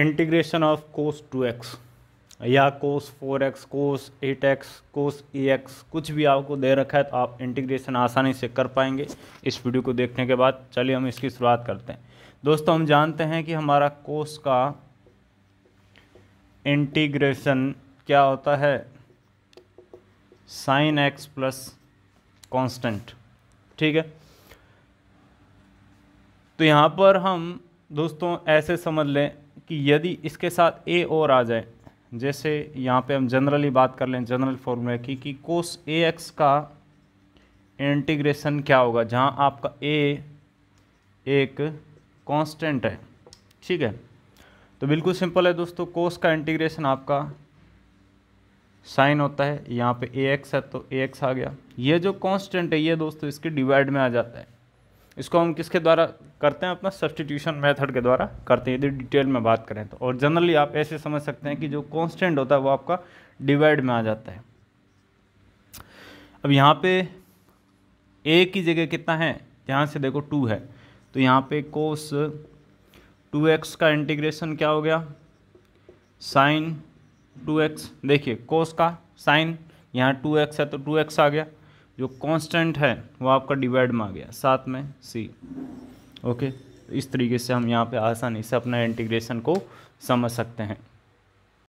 integration of cos two x या cos four x cos eight x cos E x कुछ भी आपको दे रखा है तो आप इंटीग्रेशन आसानी से कर पाएंगे इस वीडियो को देखने के बाद चलिए हम इसकी शुरुआत करते हैं दोस्तों हम जानते हैं कि हमारा कोस का इंटीग्रेशन क्या होता है साइन एक्स प्लस कॉन्स्टेंट ठीक है तो यहाँ पर हम दोस्तों ऐसे समझ लें कि यदि इसके साथ ए और आ जाए जैसे यहाँ पे हम जनरली बात कर लें जनरल फॉर्मूला की कि कोस ए एक्स का इंटीग्रेशन क्या होगा जहाँ आपका ए एक कांस्टेंट है ठीक है तो बिल्कुल सिंपल है दोस्तों कोस का इंटीग्रेशन आपका साइन होता है यहाँ पे ए एक्स है तो ए एक्स आ गया ये जो कांस्टेंट है ये दोस्तों इसके डिवाइड में आ जाता है इसको हम किसके द्वारा करते हैं अपना सब्सटीट्यूशन मेथड के द्वारा करते हैं यदि डिटेल में बात करें तो और जनरली आप ऐसे समझ सकते हैं कि जो कॉन्स्टेंट होता है वो आपका डिवाइड में आ जाता है अब यहाँ पे ए की जगह कितना है यहाँ से देखो टू है तो यहाँ पे कोस टू एक्स का इंटीग्रेशन क्या हो गया साइन टू एक्स देखिए कोस का साइन यहाँ टू एक्स है तो टू एक्स आ गया जो कांस्टेंट है वो आपका डिवाइड में आ गया साथ में सी ओके इस तरीके से हम यहाँ पे आसानी से अपना इंटीग्रेशन को समझ सकते हैं